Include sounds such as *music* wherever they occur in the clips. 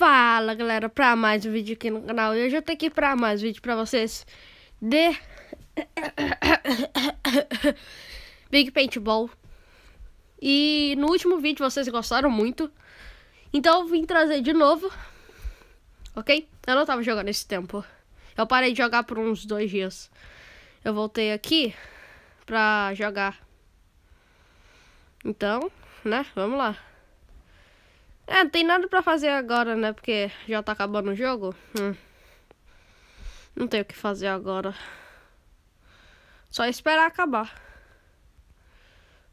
Fala galera, pra mais um vídeo aqui no canal E hoje eu tô aqui pra mais um vídeo pra vocês De *coughs* Big Paintball E no último vídeo vocês gostaram muito Então eu vim trazer de novo Ok? Eu não tava jogando esse tempo Eu parei de jogar por uns dois dias Eu voltei aqui Pra jogar Então, né, vamos lá é, não tem nada pra fazer agora, né? Porque já tá acabando o jogo. Hum. Não tem o que fazer agora. Só esperar acabar.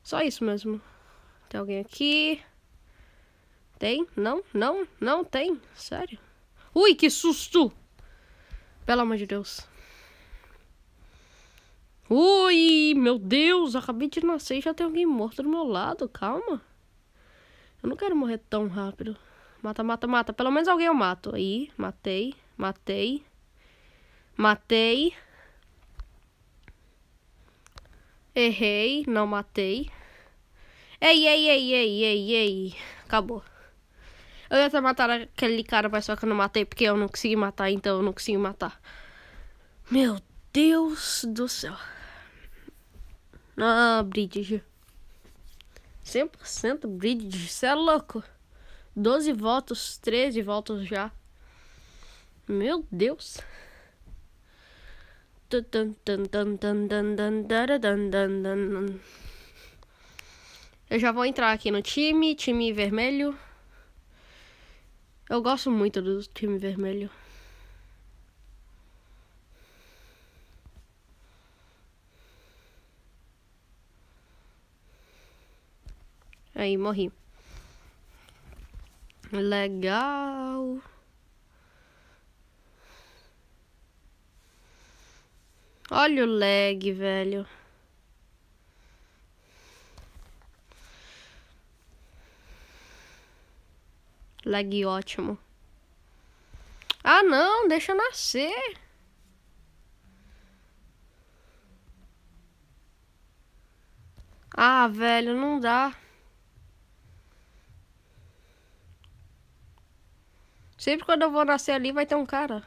Só isso mesmo. Tem alguém aqui? Tem? Não? Não? Não tem? Sério? Ui, que susto! Pelo amor de Deus. Ui, meu Deus, acabei de nascer e já tem alguém morto do meu lado, calma. Eu não quero morrer tão rápido. Mata, mata, mata. Pelo menos alguém eu mato. Aí, matei, matei, matei. Errei, não matei. Ei, ei, ei, ei, ei, ei. Acabou. Eu ia até matar aquele cara, mas só que eu não matei porque eu não consegui matar, então eu não consegui matar. Meu Deus do céu. Ah, Bridget. 100% Bridge, cê é louco. 12 votos, 13 votos já. Meu Deus. Eu já vou entrar aqui no time, time vermelho. Eu gosto muito do time vermelho. Aí morri. Legal. Olha o lag, velho. Lag ótimo. Ah, não, deixa nascer. Ah, velho, não dá. Sempre quando eu vou nascer ali vai ter um cara.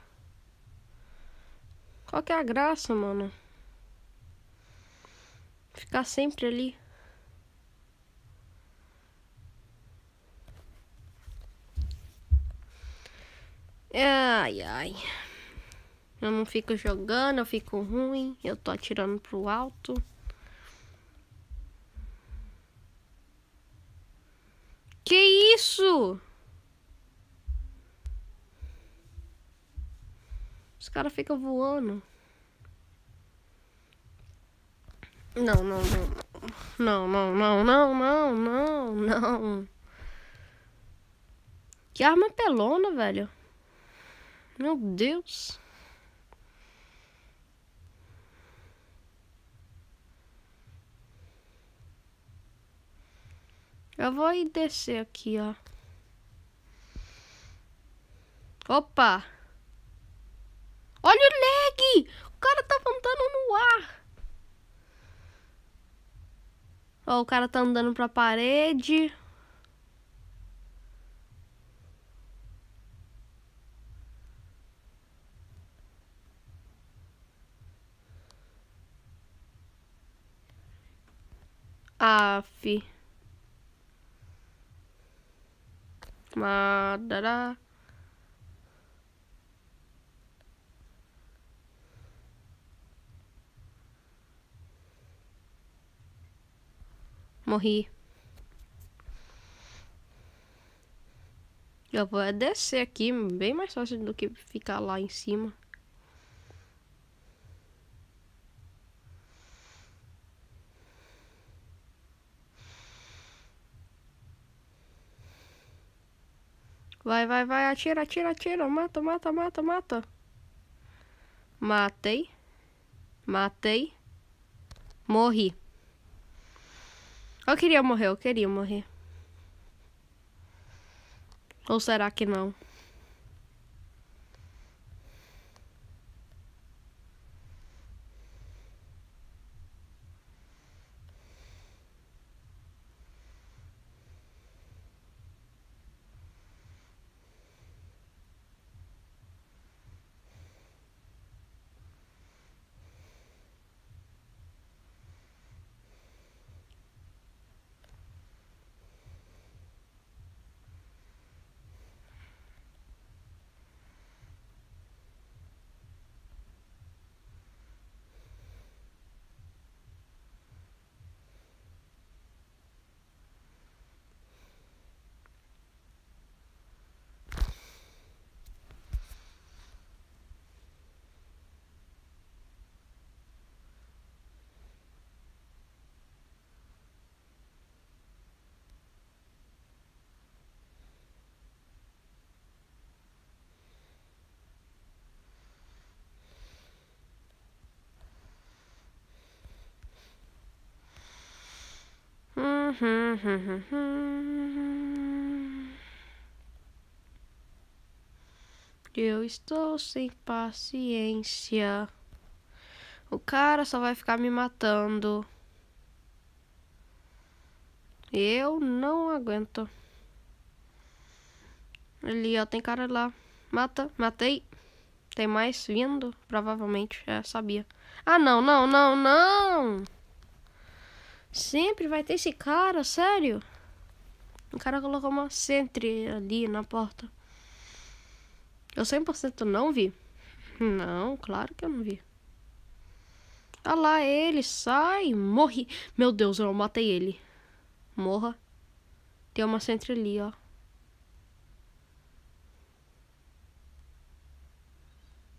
Qual que é a graça, mano? Ficar sempre ali. Ai, ai. Eu não fico jogando, eu fico ruim. Eu tô atirando pro alto. Que isso? caras ficam voando. Não, não, não. Não, não, não, não, não, não, Que arma pelona, velho. Meu Deus. Eu vou descer aqui, ó. Opa! Olha o lag! O cara tá andando no ar. Ó, o cara tá andando pra parede. Aff. Madara. Morri. Eu vou descer aqui, bem mais fácil do que ficar lá em cima. Vai, vai, vai, atira, atira, atira, mata, mata, mata, mata. Matei. Matei. Morri. Eu queria morrer, eu queria morrer. Ou será que não? Eu estou sem paciência. O cara só vai ficar me matando. Eu não aguento. Ali, ó, tem cara lá. Mata, matei. Tem mais vindo? Provavelmente, é, sabia. Ah, não, não, não, não! Sempre vai ter esse cara, sério? O cara colocou uma sentry ali na porta. Eu 100% não vi? Não, claro que eu não vi. Olha tá lá ele, sai, morre Meu Deus, eu matei ele. Morra. Tem uma sentry ali, ó.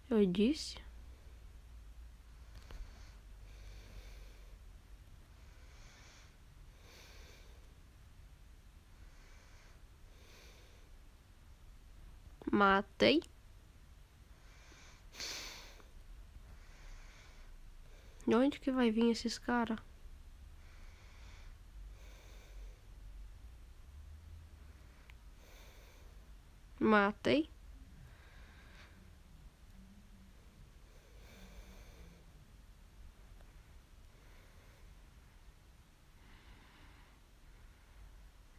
Eu disse. matei. De onde que vai vir esses caras? Matei.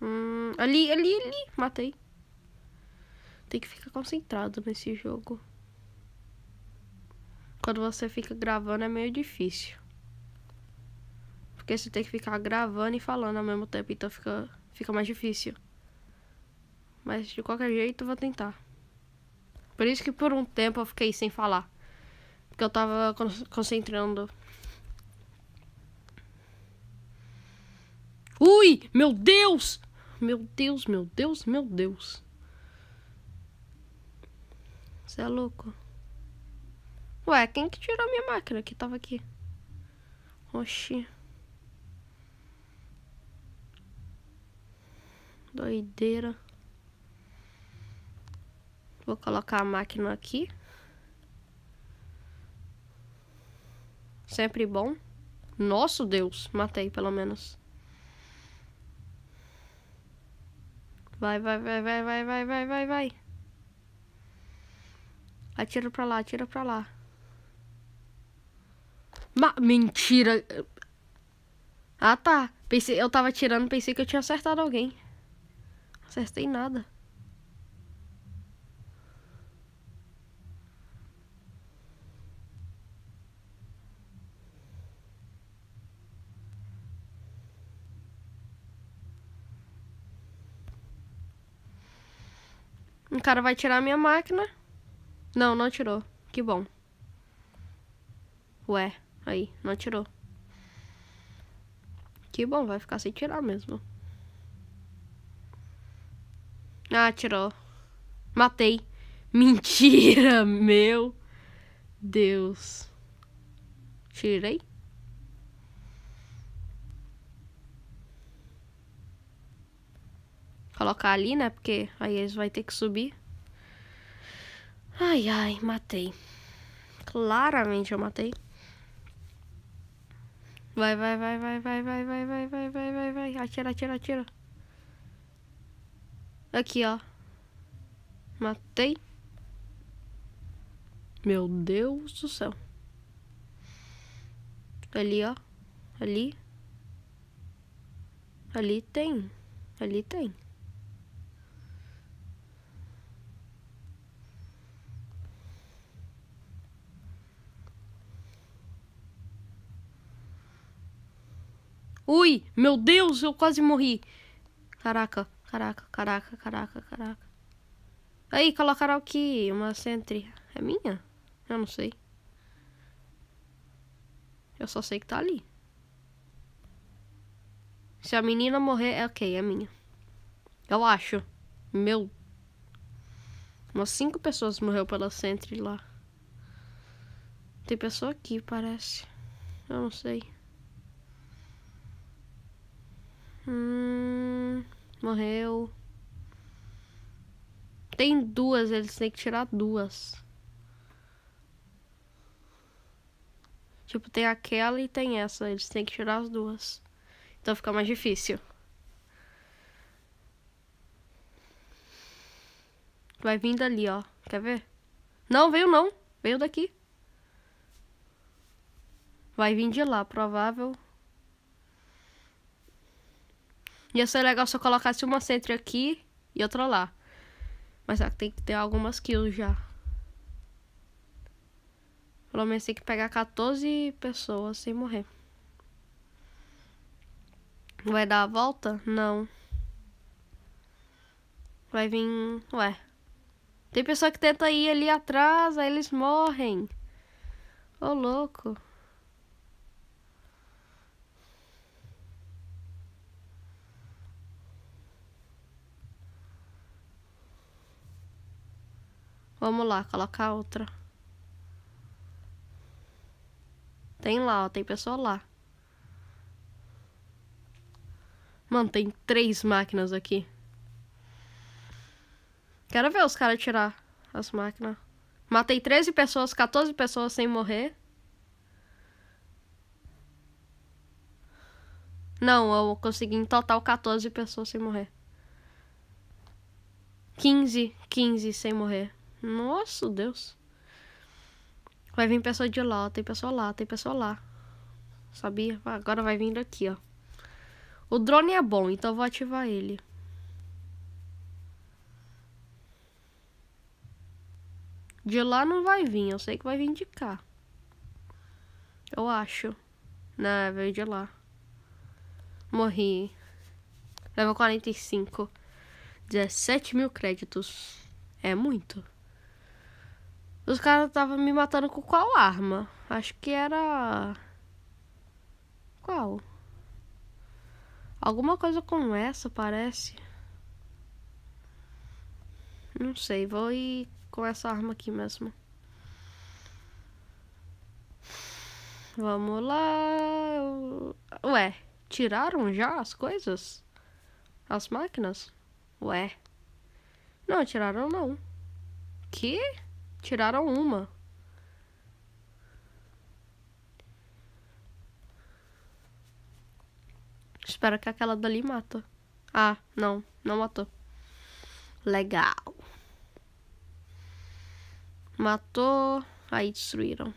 Hum, ali, ali, ali. Matei tem que ficar concentrado nesse jogo. Quando você fica gravando é meio difícil. Porque você tem que ficar gravando e falando ao mesmo tempo, então fica, fica mais difícil. Mas de qualquer jeito eu vou tentar. Por isso que por um tempo eu fiquei sem falar. Porque eu tava concentrando. Ui! Meu Deus! Meu Deus, meu Deus, meu Deus. Você é louco? Ué, quem que tirou minha máquina que tava aqui? Oxi. Doideira. Vou colocar a máquina aqui. Sempre bom. Nosso Deus, matei pelo menos. Vai, vai, vai, vai, vai, vai, vai, vai, vai. Atira pra lá, atira pra lá. Ma mentira! Ah, tá. Pensei, eu tava atirando, pensei que eu tinha acertado alguém. Acertei nada. Um cara vai tirar a minha máquina. Não, não tirou. Que bom. Ué, aí, não tirou. Que bom, vai ficar sem tirar mesmo. Ah, tirou. Matei. Mentira, *laughs* meu Deus. Tirei? Colocar ali, né? Porque aí eles vão ter que subir. Ai, ai, matei. Claramente eu matei. Vai, vai, vai, vai, vai, vai, vai, vai, vai, vai, vai, vai. Atira, atira, atira. Aqui, ó. Matei. Meu Deus do céu. Ali, ó. Ali. Ali tem. Ali tem. Ui, meu Deus, eu quase morri. Caraca, caraca, caraca, caraca, caraca. Aí, colocaram aqui uma sentry. É minha? Eu não sei. Eu só sei que tá ali. Se a menina morrer, é ok, é minha. Eu acho. Meu. Umas cinco pessoas morreu pela Sentry lá. Tem pessoa aqui, parece. Eu não sei. Hum, morreu. Tem duas, eles têm que tirar duas. Tipo, tem aquela e tem essa. Eles têm que tirar as duas. Então fica mais difícil. Vai vir dali, ó. Quer ver? Não, veio não. Veio daqui. Vai vir de lá, provável. Ia ser legal se eu colocasse uma sentry aqui e outra lá. Mas só é que tem que ter algumas kills já. Pelo menos tem que pegar 14 pessoas sem morrer. Vai dar a volta? Não. Vai vir... Ué. Tem pessoa que tenta ir ali atrás, aí eles morrem. Ô, louco. Vamos lá, colocar outra. Tem lá, ó, tem pessoa lá. Mano, tem três máquinas aqui. Quero ver os caras tirar as máquinas. Matei 13 pessoas, 14 pessoas sem morrer. Não, eu consegui em total 14 pessoas sem morrer. 15, 15 sem morrer. Nossa, Deus. Vai vir pessoa de lá, tem pessoa lá, tem pessoa lá. Sabia? Agora vai vindo aqui, ó. O drone é bom, então vou ativar ele. De lá não vai vir, eu sei que vai vir de cá. Eu acho. Não, veio de lá. Morri. Level 45. 17 mil créditos. É muito. Os caras estavam me matando com qual arma? Acho que era. Qual? Alguma coisa com essa, parece. Não sei, vou ir com essa arma aqui mesmo. Vamos lá. Ué, tiraram já as coisas? As máquinas? Ué. Não, tiraram não. Que? Tiraram uma. Espero que aquela dali mata. Ah, não. Não matou. Legal. Matou. Aí destruíram.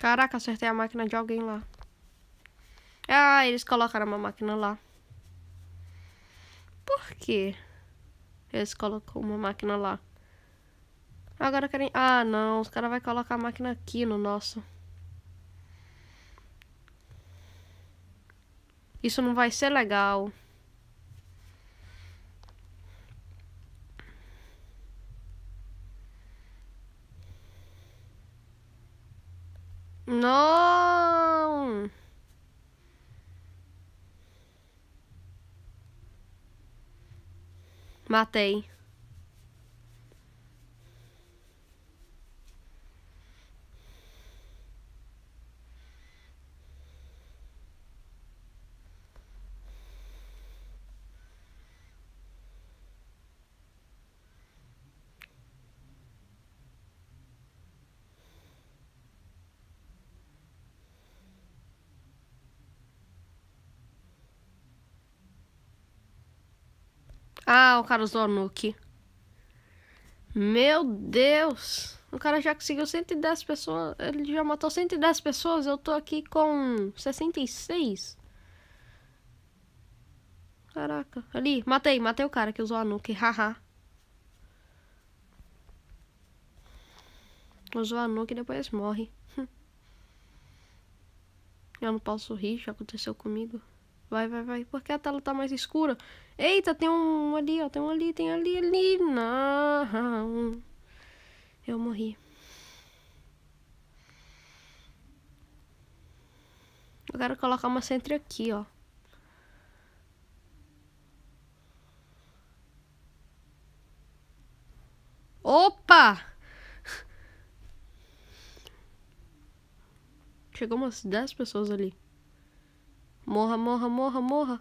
Caraca, acertei a máquina de alguém lá. Ah, eles colocaram uma máquina lá. Por que eles colocaram uma máquina lá? Agora querem... Ah, não. Os caras vão colocar a máquina aqui no nosso. Isso não vai ser legal. Matei. Ah, o cara usou a nuke. Meu Deus! O cara já conseguiu 110 pessoas. Ele já matou 110 pessoas. Eu tô aqui com 66. Caraca. Ali, matei. Matei o cara que usou a nuke. Haha. usou a nuke e depois morre. *laughs* Eu não posso rir, já aconteceu comigo. Vai, vai, vai. Porque a tela tá mais escura. Eita, tem um ali, ó. Tem um ali, tem ali, ali. Não. Eu morri. Eu quero colocar uma sentry aqui, ó. Opa! Chegou umas 10 pessoas ali. Morra, morra, morra, morra.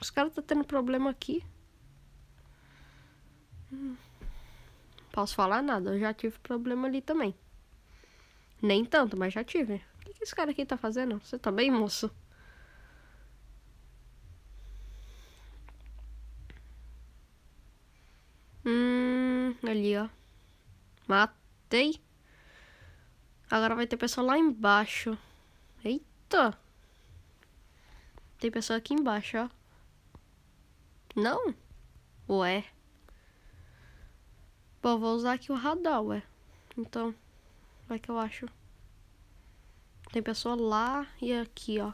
Os caras estão tá tendo problema aqui. Hum. Posso falar nada, eu já tive problema ali também. Nem tanto, mas já tive. O que, que esse cara aqui tá fazendo? Você tá bem, moço? Hum, ali, ó. Matei. Agora vai ter pessoa lá embaixo. Eita. Tem pessoa aqui embaixo, ó. Não? Ué. Bom, vou usar aqui o radar, ué. Então, vai é que eu acho. Tem pessoa lá e aqui, ó.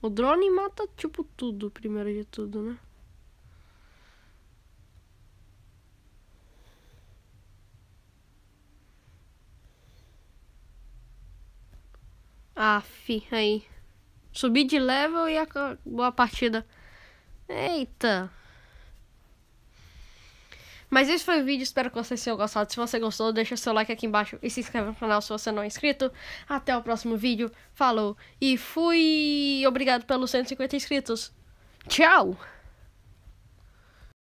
O drone mata, tipo, tudo, primeiro de tudo, né? Aff, aí. Subi de level e acabou a partida. Eita. Mas esse foi o vídeo, espero que vocês tenham gostado. Se você gostou, deixa seu like aqui embaixo e se inscreve no canal se você não é inscrito. Até o próximo vídeo, falou e fui! Obrigado pelos 150 inscritos. Tchau!